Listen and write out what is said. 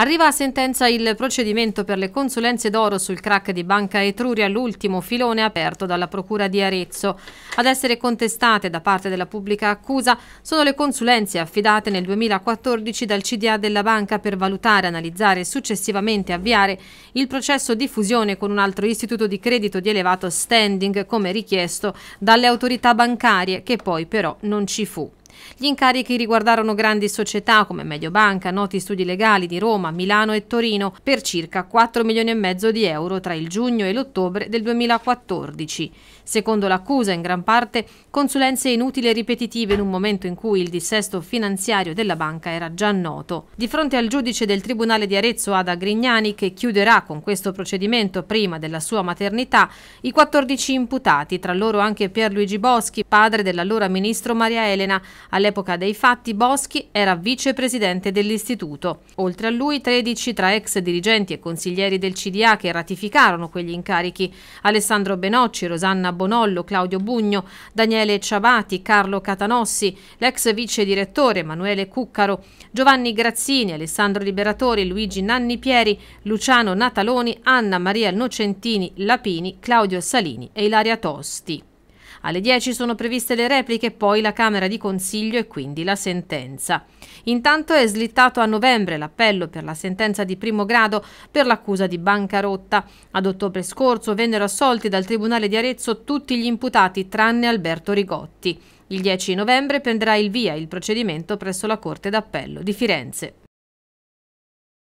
Arriva a sentenza il procedimento per le consulenze d'oro sul crack di Banca Etruria, l'ultimo filone aperto dalla Procura di Arezzo. Ad essere contestate da parte della pubblica accusa sono le consulenze affidate nel 2014 dal CDA della banca per valutare, analizzare e successivamente avviare il processo di fusione con un altro istituto di credito di elevato standing come richiesto dalle autorità bancarie che poi però non ci fu. Gli incarichi riguardarono grandi società come Mediobanca, noti studi legali di Roma, Milano e Torino per circa 4 milioni e mezzo di euro tra il giugno e l'ottobre del 2014. Secondo l'accusa, in gran parte consulenze inutili e ripetitive in un momento in cui il dissesto finanziario della banca era già noto. Di fronte al giudice del Tribunale di Arezzo Ada Grignani, che chiuderà con questo procedimento prima della sua maternità, i 14 imputati, tra loro anche Pierluigi Boschi, padre dell'allora ministro Maria Elena, All'epoca dei fatti Boschi era vicepresidente dell'istituto. Oltre a lui 13 tra ex dirigenti e consiglieri del CDA che ratificarono quegli incarichi. Alessandro Benocci, Rosanna Bonollo, Claudio Bugno, Daniele Ciabati, Carlo Catanossi, l'ex vice direttore Emanuele Cuccaro, Giovanni Grazzini, Alessandro Liberatori, Luigi Nanni Pieri, Luciano Nataloni, Anna Maria Nocentini Lapini, Claudio Salini e Ilaria Tosti. Alle 10 sono previste le repliche, poi la Camera di Consiglio e quindi la sentenza. Intanto è slittato a novembre l'appello per la sentenza di primo grado per l'accusa di bancarotta. Ad ottobre scorso vennero assolti dal Tribunale di Arezzo tutti gli imputati tranne Alberto Rigotti. Il 10 novembre prenderà il via il procedimento presso la Corte d'Appello di Firenze.